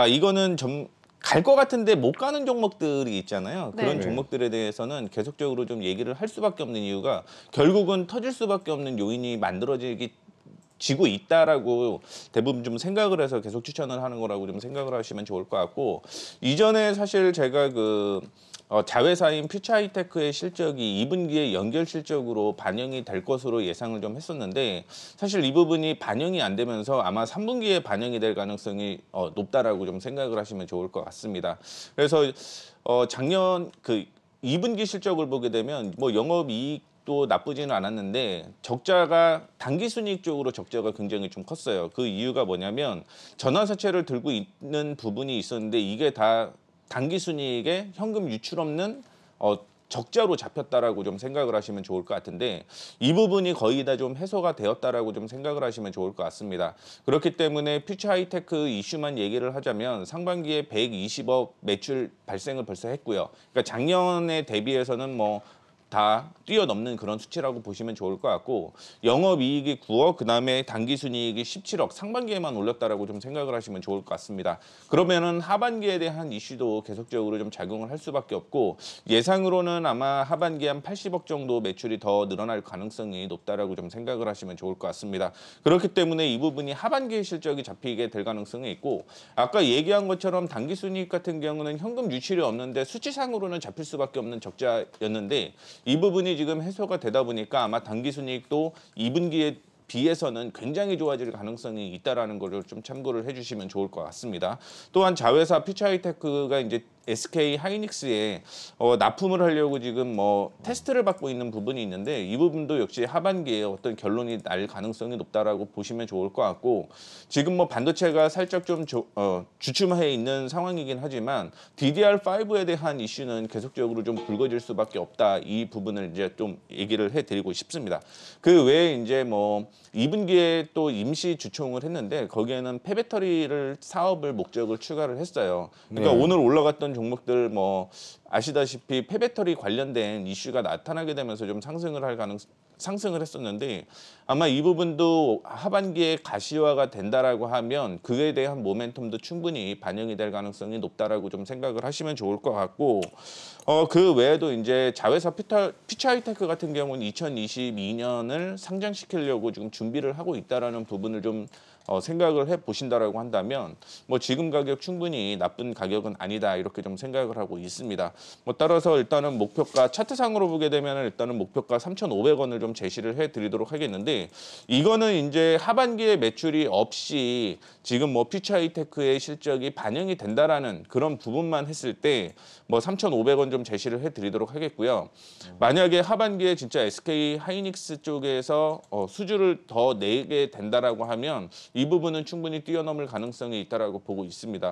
아 이거는 좀 갈 것 같은데 못 가는 종목들이 있잖아요. 네. 그런 네. 종목들에 대해서는 계속적으로 좀 얘기를 할 수밖에 없는 이유가 결국은 터질 수밖에 없는 요인이 만들어지기 지고 있다라고 대부분 좀 생각을 해서 계속 추천을 하는 거라고 좀 생각을 하시면 좋을 것 같고 이전에 사실 제가 그 어, 자회사인 퓨처하이테크의 실적이 2분기에 연결 실적으로 반영이 될 것으로 예상을 좀 했었는데 사실 이 부분이 반영이 안 되면서 아마 3분기에 반영이 될 가능성이 어, 높다라고 좀 생각을 하시면 좋을 것 같습니다. 그래서 어, 작년 그 2분기 실적을 보게 되면 뭐 영업이익 또 나쁘지는 않았는데 적자가 단기 순이익 쪽으로 적자가 굉장히 좀 컸어요. 그 이유가 뭐냐면 전환사채를 들고 있는 부분이 있었는데 이게 다 단기 순이익에 현금 유출 없는 어, 적자로 잡혔다라고 좀 생각을 하시면 좋을 것 같은데 이 부분이 거의 다 좀 해소가 되었다라고 좀 생각을 하시면 좋을 것 같습니다. 그렇기 때문에 퓨처 하이테크 이슈만 얘기를 하자면 상반기에 120억 매출 발생을 벌써 했고요. 그러니까 작년에 대비해서는 뭐다 뛰어넘는 그런 수치라고 보시면 좋을 것 같고 영업이익이 9억 그다음에 단기순이익이 17억 상반기에만 올렸다라고 좀 생각을 하시면 좋을 것 같습니다. 그러면은 하반기에 대한 이슈도 계속적으로 좀 작용을 할 수밖에 없고 예상으로는 아마 하반기 한 80억 정도 매출이 더 늘어날 가능성이 높다라고 좀 생각을 하시면 좋을 것 같습니다. 그렇기 때문에 이 부분이 하반기 실적이 잡히게 될 가능성이 있고 아까 얘기한 것처럼 단기순이익 같은 경우는 현금 유출이 없는데 수치상으로는 잡힐 수밖에 없는 적자였는데 이 부분이 지금 해소가 되다 보니까 아마 당기 순이익도 2분기에 비해서는 굉장히 좋아질 가능성이 있다라는 거를 좀 참고를 해주시면 좋을 것 같습니다. 또한 자회사 피처이테크가 이제 SK 하이닉스에 어, 납품을 하려고 지금 뭐 테스트를 받고 있는 부분이 있는데 이 부분도 역시 하반기에 어떤 결론이 날 가능성이 높다라고 보시면 좋을 것 같고 지금 뭐 반도체가 살짝 좀 조, 어, 주춤해 있는 상황이긴 하지만 DDR5에 대한 이슈는 계속적으로 좀 불거질 수밖에 없다 이 부분을 이제 좀 얘기를 해드리고 싶습니다. 그 외에 이제 뭐 2분기에 또 임시 주총을 했는데 거기에는 폐배터리를 사업을 목적을 추가를 했어요. 그러니까 네. 오늘 올라갔던 종목들 뭐 아시다시피 폐배터리 관련된 이슈가 나타나게 되면서 좀 상승을 할 가능성 상승을 했었는데 아마 이 부분도 하반기에 가시화가 된다라고 하면 그에 대한 모멘텀도 충분히 반영이 될 가능성이 높다라고 좀 생각을 하시면 좋을 것 같고 어 그 외에도 이제 자회사 피터, 피처이테크 같은 경우는 2022년을 상장시키려고 지금 준비를 하고 있다라는 부분을 좀 어, 생각을 해 보신다라고 한다면 뭐 지금 가격 충분히 나쁜 가격은 아니다 이렇게 좀 생각을 하고 있습니다. 뭐 따라서 일단은 목표가 차트상으로 보게 되면 일단은 목표가 3,500원을 좀좀 제시를 해드리도록 하겠는데 이거는 이제 하반기에 매출이 없이 지금 뭐퓨처이테크의 실적이 반영이 된다라는 그런 부분만 했을 때 뭐 3,500원 좀 제시를 해드리도록 하겠고요. 만약에 하반기에 진짜 SK 하이닉스 쪽에서 어, 수주를 더 내게 된다라고 하면 이 부분은 충분히 뛰어넘을 가능성이 있다라고 보고 있습니다.